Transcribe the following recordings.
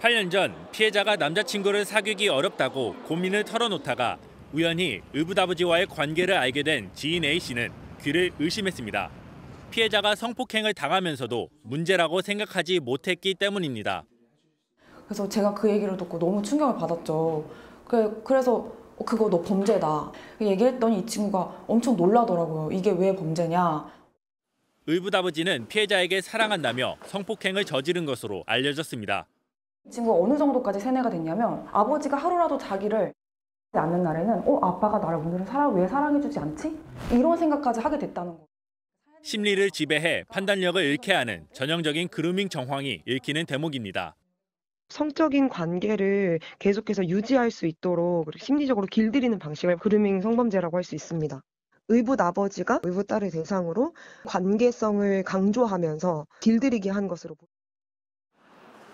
8년 전 피해자가 남자친구를 사귀기 어렵다고 고민을 털어놓다가 우연히 의붓아버지와의 관계를 알게 된 지인 A씨는 귀를 의심했습니다. 피해자가 성폭행을 당하면서도 문제라고 생각하지 못했기 때문입니다. 그래서 제가 그 얘기를 듣고 너무 충격을 받았죠. 그, 그래서 어, 그거 너 범죄다. 그 얘기했더니 이 친구가 엄청 놀라더라고요. 이게 왜 범죄냐. 의붓아버지는 피해자에게 사랑한다며 성폭행을 저지른 것으로 알려졌습니다. 친구가 어느 정도까지 세뇌가 됐냐면 아버지가 하루라도 자기를 하지 않는 날에는 어 아빠가 나를 오늘은 사랑 왜 사랑해주지 않지? 이런 생각까지 하게 됐다는 거. 심리를 지배해 판단력을 잃게 하는 전형적인 그루밍 정황이 읽히는 대목입니다. 성적인 관계를 계속해서 유지할 수 있도록 심리적으로 길들이는 방식을 그루밍 성범죄라고 할 수 있습니다. 의붓 아버지가 의붓 딸을 대상으로 관계성을 강조하면서 길들이게 한 것으로 보입니다.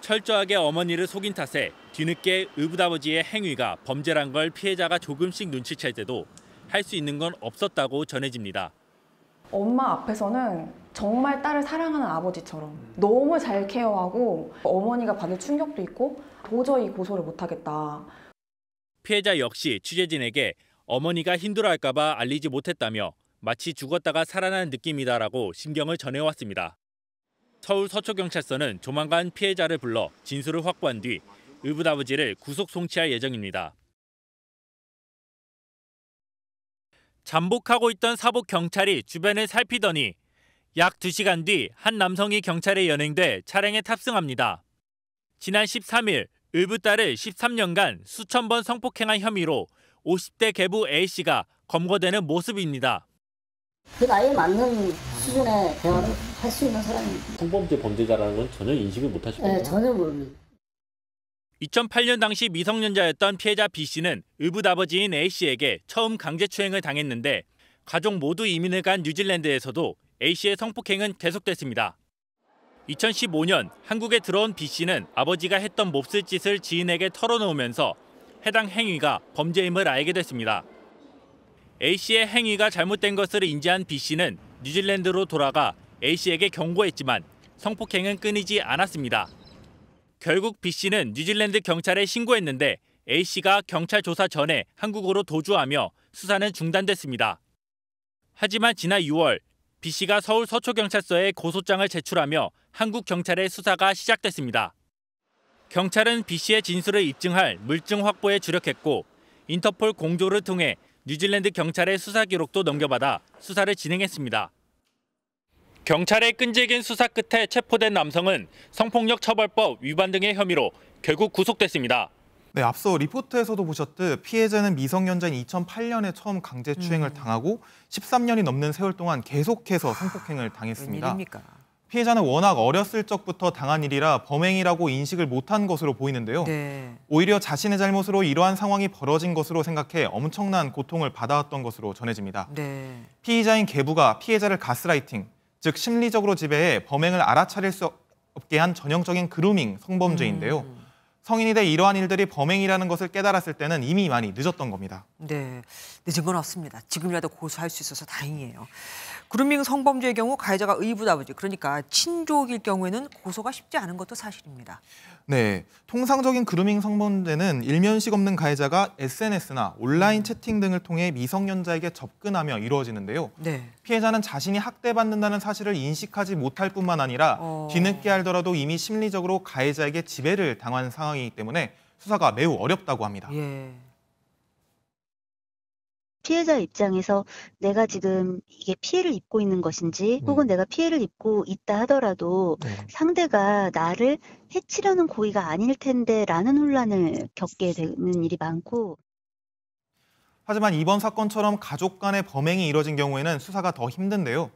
철저하게 어머니를 속인 탓에 뒤늦게 의붓아버지의 행위가 범죄란 걸 피해자가 조금씩 눈치챌 때도 할 수 있는 건 없었다고 전해집니다. 엄마 앞에서는 정말 딸을 사랑하는 아버지처럼 너무 잘 케어하고 어머니가 받을 충격도 있고 도저히 고소를 못하겠다. 피해자 역시 취재진에게 어머니가 힘들어할까 봐 알리지 못했다며 마치 죽었다가 살아난 느낌이다라고 심경을 전해왔습니다. 서울 서초경찰서는 조만간 피해자를 불러 진술을 확보한 뒤 의붓 아버지를 구속 송치할 예정입니다. 잠복하고 있던 사복 경찰이 주변을 살피더니 약 2시간 뒤 한 남성이 경찰에 연행돼 차량에 탑승합니다. 지난 13일 의붓딸을 13년간 수천 번 성폭행한 혐의로 50대 개부 A씨가 검거되는 모습입니다. 그 나이에 맞는 수준의 대화를 할수 있는 사람이 성범죄 범죄자라는 건 전혀 인식을 못 하시고요. 네, 전혀 모릅니다. 2008년 당시 미성년자였던 피해자 B 씨는 의붓 아버지인 A 씨에게 처음 강제추행을 당했는데 가족 모두 이민을 간 뉴질랜드에서도 A 씨의 성폭행은 계속됐습니다. 2015년 한국에 들어온 B 씨는 아버지가 했던 몹쓸 짓을 지인에게 털어놓으면서 해당 행위가 범죄임을 알게 됐습니다. A 씨의 행위가 잘못된 것을 인지한 B 씨는 뉴질랜드로 돌아가 A씨에게 경고했지만 성폭행은 끊이지 않았습니다. 결국 B씨는 뉴질랜드 경찰에 신고했는데 A씨가 경찰 조사 전에 한국으로 도주하며 수사는 중단됐습니다. 하지만 지난 6월 B씨가 서울 서초경찰서에 고소장을 제출하며 한국 경찰의 수사가 시작됐습니다. 경찰은 B씨의 진술을 입증할 물증 확보에 주력했고 인터폴 공조를 통해 뉴질랜드 경찰의 수사 기록도 넘겨받아 수사를 진행했습니다. 경찰의 끈질긴 수사 끝에 체포된 남성은 성폭력 처벌법 위반 등의 혐의로 결국 구속됐습니다. 네, 앞서 리포트에서도 보셨듯 피해자는 미성년자인 2008년에 처음 강제 추행을 음. 당하고 13년이 넘는 세월 동안 계속해서 성폭행을 당했습니다. 웬일입니까? 피해자는 워낙 어렸을 적부터 당한 일이라 범행이라고 인식을 못한 것으로 보이는데요. 네. 오히려 자신의 잘못으로 이러한 상황이 벌어진 것으로 생각해 엄청난 고통을 받아왔던 것으로 전해집니다. 네. 피의자인 계부가 피해자를 가스라이팅, 즉 심리적으로 지배해 범행을 알아차릴 수 없게 한 전형적인 그루밍 성범죄인데요. 음. 성인이 돼 이러한 일들이 범행이라는 것을 깨달았을 때는 이미 많이 늦었던 겁니다. 네, 늦은 건 없습니다. 지금이라도 고소할 수 있어서 다행이에요. 그루밍 성범죄의 경우 가해자가 의붓아버지 그러니까 친족일 경우에는 고소가 쉽지 않은 것도 사실입니다. 네, 통상적인 그루밍 성범죄는 일면식 없는 가해자가 SNS나 온라인 음. 채팅 등을 통해 미성년자에게 접근하며 이루어지는데요. 네. 피해자는 자신이 학대받는다는 사실을 인식하지 못할 뿐만 아니라 어... 뒤늦게 알더라도 이미 심리적으로 가해자에게 지배를 당한 상황 상황이기 때문에 수사가 매우 어렵다고 합니다. 예. 피해자 입장에서 내가 지금 이게 피해를 입고 있는 것인지 네. 혹은 내가 피해를 입고 있다 하더라도 네. 상대가 나를 해치려는 고의가 아닐 텐데라는 혼란을 겪게 되는 일이 많고 하지만 이번 사건처럼 가족 간의 범행이 이뤄진 경우에는 수사가 더 힘든데요.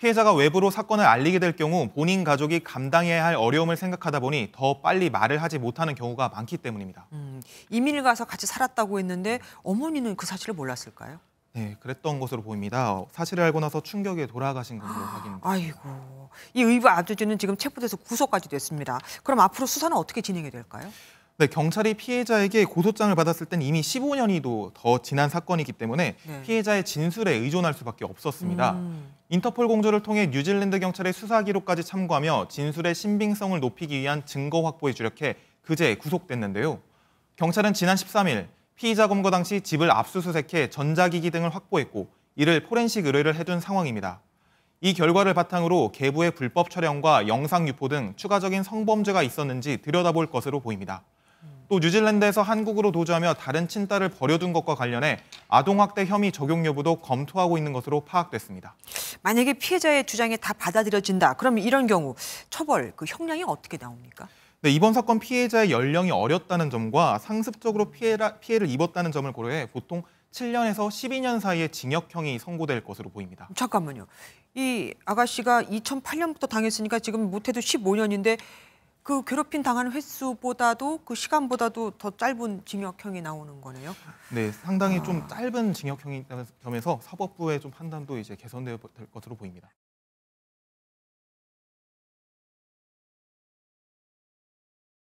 피해자가 외부로 사건을 알리게 될 경우 본인 가족이 감당해야 할 어려움을 생각하다 보니 더 빨리 말을 하지 못하는 경우가 많기 때문입니다. 음, 이민을 가서 같이 살았다고 했는데 어머니는 그 사실을 몰랐을까요? 네, 그랬던 것으로 보입니다. 어, 사실을 알고 나서 충격에 돌아가신 것으로 아, 확인됩니다. 아이고, 이 의부 아저씨는 지금 체포돼서 구속까지 됐습니다. 그럼 앞으로 수사는 어떻게 진행이 될까요? 네, 경찰이 피해자에게 고소장을 받았을 땐 이미 15년이도 더 지난 사건이기 때문에 네. 피해자의 진술에 의존할 수밖에 없었습니다. 음. 인터폴 공조를 통해 뉴질랜드 경찰의 수사 기록까지 참고하며 진술의 신빙성을 높이기 위한 증거 확보에 주력해 그제 구속됐는데요. 경찰은 지난 13일 피의자 검거 당시 집을 압수수색해 전자기기 등을 확보했고 이를 포렌식 의뢰를 해둔 상황입니다. 이 결과를 바탕으로 계부의 불법 촬영과 영상 유포 등 추가적인 성범죄가 있었는지 들여다볼 것으로 보입니다. 또 뉴질랜드에서 한국으로 도주하며 다른 친딸을 버려둔 것과 관련해 아동학대 혐의 적용 여부도 검토하고 있는 것으로 파악됐습니다. 만약에 피해자의 주장이 다 받아들여진다. 그럼 이런 경우 처벌, 그 형량이 어떻게 나옵니까? 네, 이번 사건 피해자의 연령이 어렸다는 점과 상습적으로 피해라, 피해를 입었다는 점을 고려해 보통 7년에서 12년 사이의 징역형이 선고될 것으로 보입니다. 잠깐만요. 이 아가씨가 2008년부터 당했으니까 지금 못해도 15년인데 그 괴롭힘 당한 횟수보다도 그 시간보다도 더 짧은 징역형이 나오는 거네요. 네, 상당히 아. 좀 짧은 징역형이 겸해서 사법부의 좀 판단도 이제 개선될 것으로 보입니다.